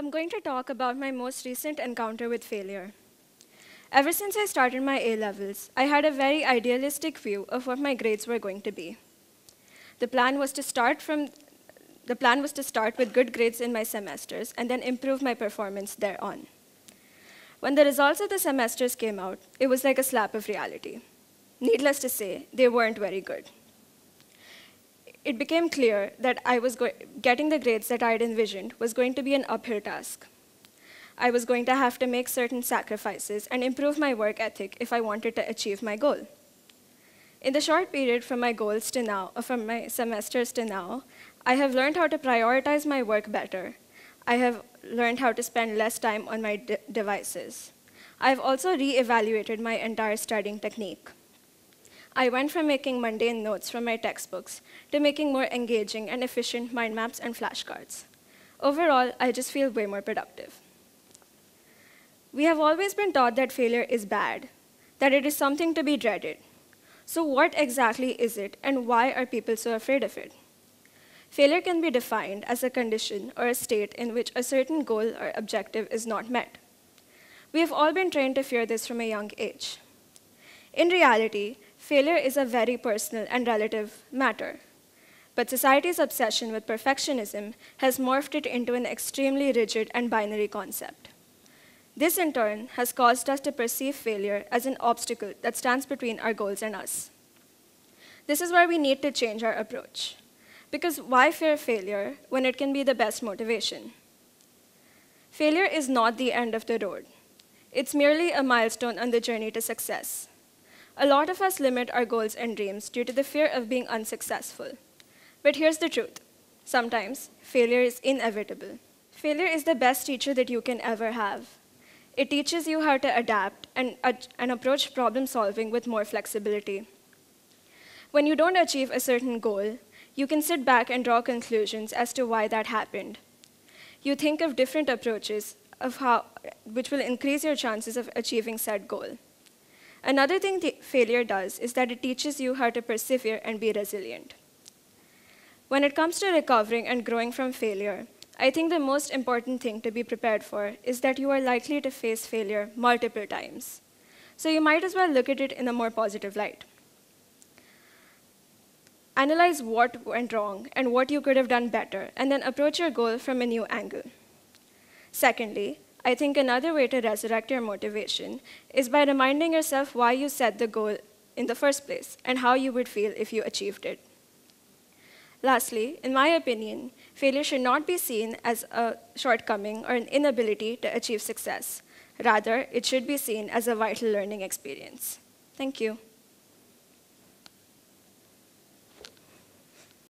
I'm going to talk about my most recent encounter with failure. Ever since I started my A levels, I had a very idealistic view of what my grades were going to be. The plan was to start from the plan was to start with good grades in my semesters and then improve my performance thereon. When the results of the semesters came out, it was like a slap of reality. Needless to say, they weren't very good it became clear that I was getting the grades that I had envisioned was going to be an uphill task. I was going to have to make certain sacrifices and improve my work ethic if I wanted to achieve my goal. In the short period from my goals to now, or uh, from my semesters to now, I have learned how to prioritize my work better. I have learned how to spend less time on my de devices. I've also re-evaluated my entire studying technique. I went from making mundane notes from my textbooks to making more engaging and efficient mind maps and flashcards. Overall, I just feel way more productive. We have always been taught that failure is bad, that it is something to be dreaded. So what exactly is it, and why are people so afraid of it? Failure can be defined as a condition or a state in which a certain goal or objective is not met. We have all been trained to fear this from a young age. In reality, failure is a very personal and relative matter. But society's obsession with perfectionism has morphed it into an extremely rigid and binary concept. This, in turn, has caused us to perceive failure as an obstacle that stands between our goals and us. This is where we need to change our approach. Because why fear failure when it can be the best motivation? Failure is not the end of the road. It's merely a milestone on the journey to success. A lot of us limit our goals and dreams due to the fear of being unsuccessful. But here's the truth. Sometimes, failure is inevitable. Failure is the best teacher that you can ever have. It teaches you how to adapt and, uh, and approach problem solving with more flexibility. When you don't achieve a certain goal, you can sit back and draw conclusions as to why that happened. You think of different approaches of how, which will increase your chances of achieving said goal. Another thing failure does is that it teaches you how to persevere and be resilient. When it comes to recovering and growing from failure, I think the most important thing to be prepared for is that you are likely to face failure multiple times. So you might as well look at it in a more positive light. Analyze what went wrong and what you could have done better, and then approach your goal from a new angle. Secondly, I think another way to resurrect your motivation is by reminding yourself why you set the goal in the first place and how you would feel if you achieved it. Lastly, in my opinion, failure should not be seen as a shortcoming or an inability to achieve success. Rather, it should be seen as a vital learning experience. Thank you.